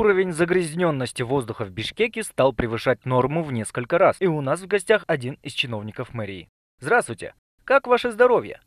Уровень загрязненности воздуха в Бишкеке стал превышать норму в несколько раз, и у нас в гостях один из чиновников мэрии. Здравствуйте! Как ваше здоровье?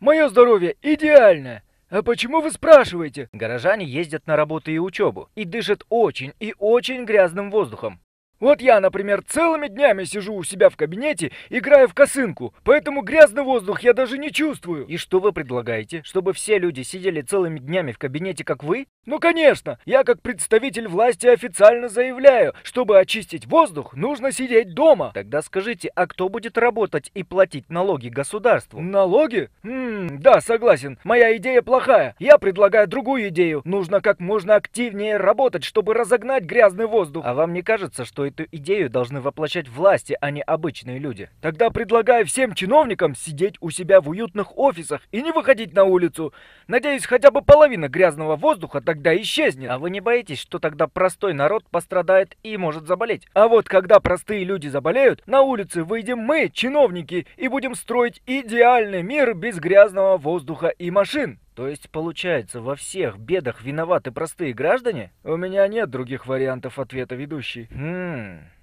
Мое здоровье идеальное! А почему вы спрашиваете? Горожане ездят на работу и учебу и дышат очень и очень грязным воздухом. Вот я, например, целыми днями сижу у себя в кабинете, играя в косынку, поэтому грязный воздух я даже не чувствую. И что вы предлагаете? Чтобы все люди сидели целыми днями в кабинете, как вы? Ну, конечно! Я, как представитель власти, официально заявляю, чтобы очистить воздух, нужно сидеть дома. Тогда скажите, а кто будет работать и платить налоги государству? Налоги? Ммм, да, согласен. Моя идея плохая. Я предлагаю другую идею. Нужно как можно активнее работать, чтобы разогнать грязный воздух. А вам не кажется, что эту идею должны воплощать власти, а не обычные люди. Тогда предлагаю всем чиновникам сидеть у себя в уютных офисах и не выходить на улицу. Надеюсь, хотя бы половина грязного воздуха тогда исчезнет. А вы не боитесь, что тогда простой народ пострадает и может заболеть? А вот когда простые люди заболеют, на улице выйдем мы, чиновники, и будем строить идеальный мир без грязного воздуха и машин. То есть, получается, во всех бедах виноваты простые граждане? У меня нет других вариантов ответа ведущий. Хм...